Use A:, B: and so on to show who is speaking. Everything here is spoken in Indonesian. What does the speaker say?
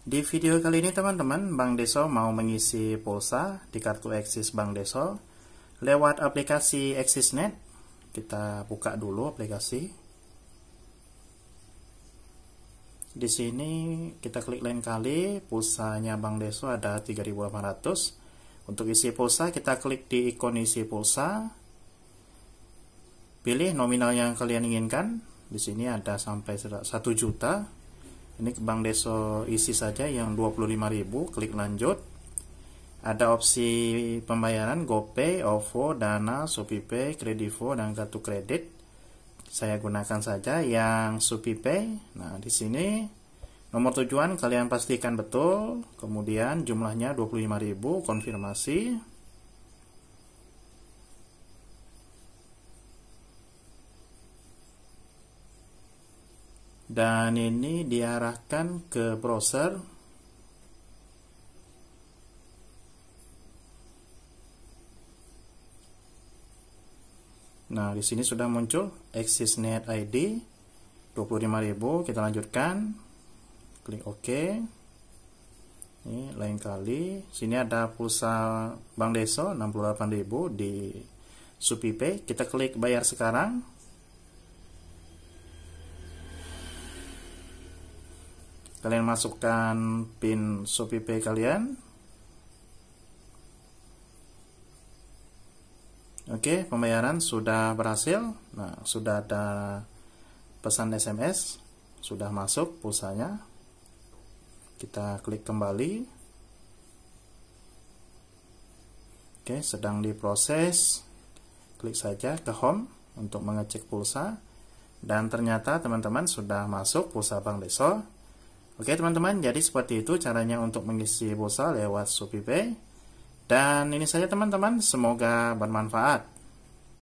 A: Di video kali ini teman-teman, Bank Deso mau mengisi pulsa di kartu Eksis Bank Deso lewat aplikasi Eksisnet. Kita buka dulu aplikasi. Di sini kita klik lain kali, pulsanya Bank Deso ada 3800. Untuk isi pulsa kita klik di ikon isi pulsa. Pilih nominal yang kalian inginkan. Di sini ada sampai 1 juta ini ke Bank Deso isi saja yang 25.000 klik lanjut ada opsi pembayaran GoPay, OVO, Dana, SupiPay, Kredivo dan kartu kredit saya gunakan saja yang SupiPay nah di sini nomor tujuan kalian pastikan betul kemudian jumlahnya 25.000 konfirmasi dan ini diarahkan ke browser Nah, di sini sudah muncul AccessNet ID 25.000. Kita lanjutkan. Klik OK. Ini lain kali. Sini ada pulsa Bank Deso 68.000 di Supipe. Kita klik bayar sekarang. kalian masukkan pin Shopee kalian Oke, pembayaran sudah berhasil. Nah, sudah ada pesan SMS, sudah masuk pulsanya. Kita klik kembali. Oke, sedang diproses. Klik saja ke home untuk mengecek pulsa. Dan ternyata teman-teman sudah masuk pulsa Bank desa Oke teman-teman, jadi seperti itu caranya untuk mengisi pulsa lewat ShopeePay. Dan ini saja teman-teman, semoga bermanfaat.